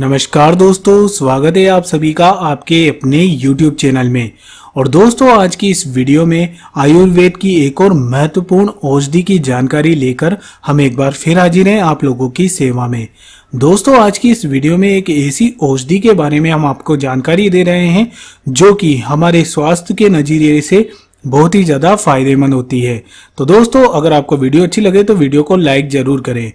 नमस्कार दोस्तों स्वागत है आप सभी का आपके अपने YouTube चैनल में और दोस्तों आज की इस वीडियो में आयुर्वेद की एक और महत्वपूर्ण औषधि की जानकारी लेकर हम एक बार फिर हाजिर हैं आप लोगों की सेवा में दोस्तों आज की इस वीडियो में एक ऐसी औषधि के बारे में हम आपको जानकारी दे रहे हैं जो कि हमारे स्वास्थ्य के नज़रिए से बहुत ही ज़्यादा फायदेमंद होती है तो दोस्तों अगर आपको वीडियो अच्छी लगे तो वीडियो को लाइक ज़रूर करें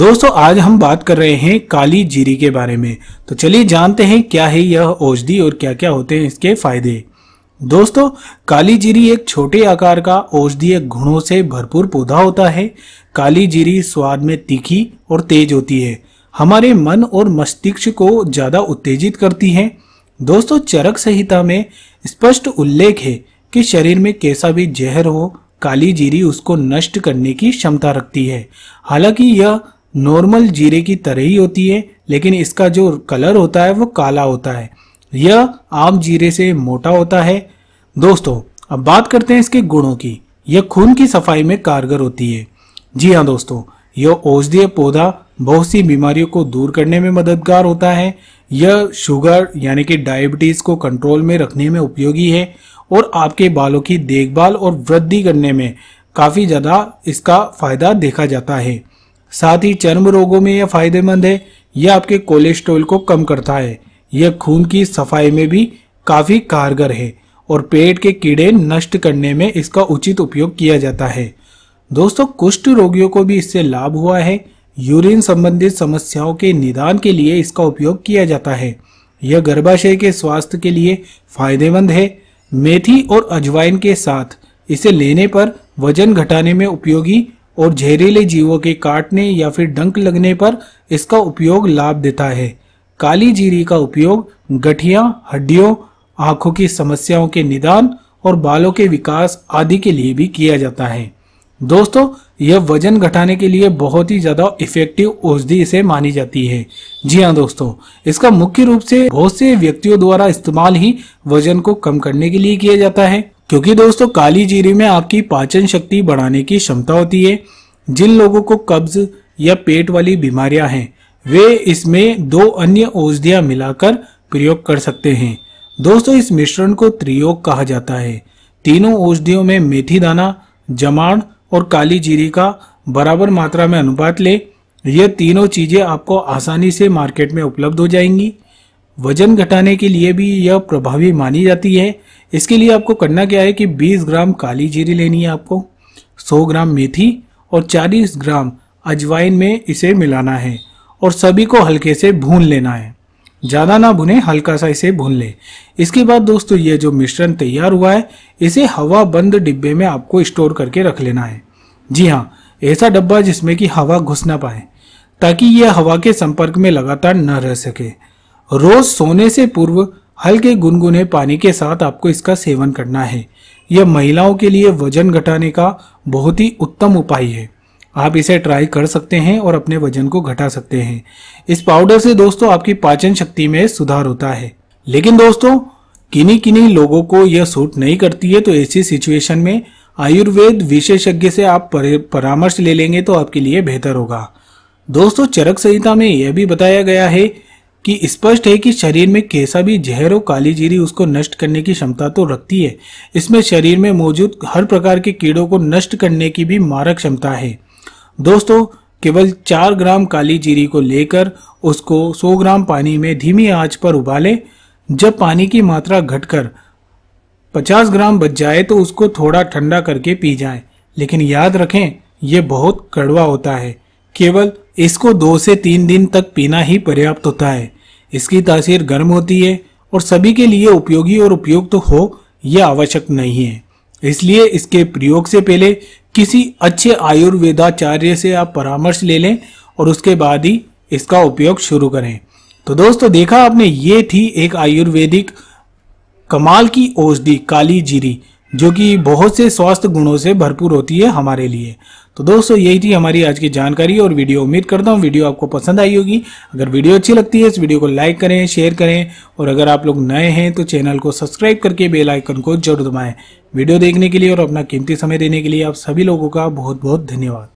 दोस्तों आज हम बात कर रहे हैं काली जीरी के बारे में तो चलिए जानते हैं क्या है यह औषधि और क्या क्या होते हैं इसके फायदे दोस्तों काली जीरी एक छोटे आकार का औषधीय गुणों से भरपूर पौधा होता है काली जीरी स्वाद में तीखी और तेज होती है हमारे मन और मस्तिष्क को ज़्यादा उत्तेजित करती है दोस्तों चरक संहिता में स्पष्ट उल्लेख है कि शरीर में कैसा भी जहर हो काली जीरी उसको नष्ट करने की क्षमता रखती है हालांकि यह नॉर्मल जीरे की तरह ही होती है लेकिन इसका जो कलर होता है वो काला होता है यह आम जीरे से मोटा होता है दोस्तों अब बात करते हैं इसके गुणों की यह खून की सफाई में कारगर होती है जी हाँ दोस्तों यह औषधीय पौधा बहुत सी बीमारियों को दूर करने में मददगार होता है यह शुगर यानी कि डायबिटीज को कंट्रोल में रखने में उपयोगी है और आपके बालों की देखभाल और वृद्धि करने में काफ़ी ज़्यादा इसका फायदा देखा जाता है साथ ही चर्म रोगों में यह फायदेमंद है यह आपके कोलेस्ट्रोल को कम करता है यह खून की सफाई में भी काफी कारगर है और पेट के कीड़े नष्ट करने में इसका उचित उपयोग किया जाता है दोस्तों कुष्ठ रोगियों को भी इससे लाभ हुआ है यूरिन संबंधित समस्याओं के निदान के लिए इसका उपयोग किया जाता है यह गर्भाशय के स्वास्थ्य के लिए फायदेमंद है मेथी और अजवाइन के साथ इसे लेने पर वजन घटाने में उपयोगी और जहरीले जीवों के काटने या फिर डंक लगने पर इसका उपयोग लाभ देता है काली जीरी का उपयोग गठिया हड्डियों आंखों की समस्याओं के निदान और बालों के विकास आदि के लिए भी किया जाता है दोस्तों यह वजन घटाने के लिए बहुत ही ज्यादा इफेक्टिव औषधि इसे मानी जाती है जी हाँ दोस्तों इसका मुख्य रूप से बहुत से व्यक्तियों द्वारा इस्तेमाल ही वजन को कम करने के लिए किया जाता है क्योंकि दोस्तों काली जीरी में आपकी पाचन शक्ति बढ़ाने की क्षमता होती है जिन लोगों को कब्ज या पेट वाली बीमारियां हैं वे इसमें दो अन्य औषधियां मिलाकर प्रयोग कर सकते हैं दोस्तों इस मिश्रण को त्रियोग कहा जाता है तीनों औषधियों में मेथी दाना जमाण और काली जीरी का बराबर मात्रा में अनुपात ले ये तीनों चीज़ें आपको आसानी से मार्केट में उपलब्ध हो जाएंगी वजन घटाने के लिए भी यह प्रभावी मानी जाती है इसके लिए आपको करना क्या है कि 20 ग्राम काली जीरी लेनी है आपको 100 ग्राम मेथी और 40 ग्राम अजवाइन में इसे मिलाना है और सभी को हल्के से भून लेना है ज़्यादा ना भुने हल्का सा इसे भून लें इसके बाद दोस्तों ये जो मिश्रण तैयार हुआ है इसे हवा बंद डिब्बे में आपको स्टोर करके रख लेना है जी हाँ ऐसा डब्बा जिसमें कि हवा घुस ना पाए ताकि यह हवा के संपर्क में लगातार न रह सके रोज सोने से पूर्व हल्के गुनगुने पानी के साथ आपको इसका सेवन करना है यह महिलाओं के लिए वजन घटाने का बहुत ही उत्तम उपाय है आप इसे ट्राई कर सकते हैं और अपने वजन को घटा सकते हैं इस पाउडर से दोस्तों आपकी पाचन शक्ति में सुधार होता है लेकिन दोस्तों किन्हीं किन्हीं लोगों को यह सूट नहीं करती है तो ऐसी सिचुएशन में आयुर्वेद विशेषज्ञ से आप परामर्श ले लेंगे तो आपके लिए बेहतर होगा दोस्तों चरक संहिता में यह भी बताया गया है कि स्पष्ट है कि शरीर में कैसा भी जहर और काली जीरी उसको नष्ट करने की क्षमता तो रखती है इसमें शरीर में मौजूद हर प्रकार के कीड़ों को नष्ट करने की भी मारक क्षमता है दोस्तों केवल चार ग्राम काली जीरी को लेकर उसको 100 ग्राम पानी में धीमी आंच पर उबालें जब पानी की मात्रा घटकर 50 ग्राम बच जाए तो उसको थोड़ा ठंडा करके पी जाएं। लेकिन याद रखें यह बहुत कड़वा होता है केवल इसको दो से तीन दिन तक पीना ही पर्याप्त होता है इसकी तासीर गर्म होती है और सभी के लिए उपयोगी और उपयुक्त तो हो यह आवश्यक नहीं है इसलिए इसके प्रयोग से पहले किसी अच्छे आयुर्वेदाचार्य से आप परामर्श ले लें और उसके बाद ही इसका उपयोग शुरू करें तो दोस्तों देखा आपने ये थी एक आयुर्वेदिक कमाल की औषधि काली जीरी जो कि बहुत से स्वास्थ्य गुणों से भरपूर होती है हमारे लिए तो दोस्तों यही थी हमारी आज की जानकारी और वीडियो उम्मीद करता हूँ वीडियो आपको पसंद आई होगी अगर वीडियो अच्छी लगती है इस वीडियो को लाइक करें शेयर करें और अगर आप लोग नए हैं तो चैनल को सब्सक्राइब करके बेल आइकन को जरूर दबाएं वीडियो देखने के लिए और अपना कीमती समय देने के लिए आप सभी लोगों का बहुत बहुत धन्यवाद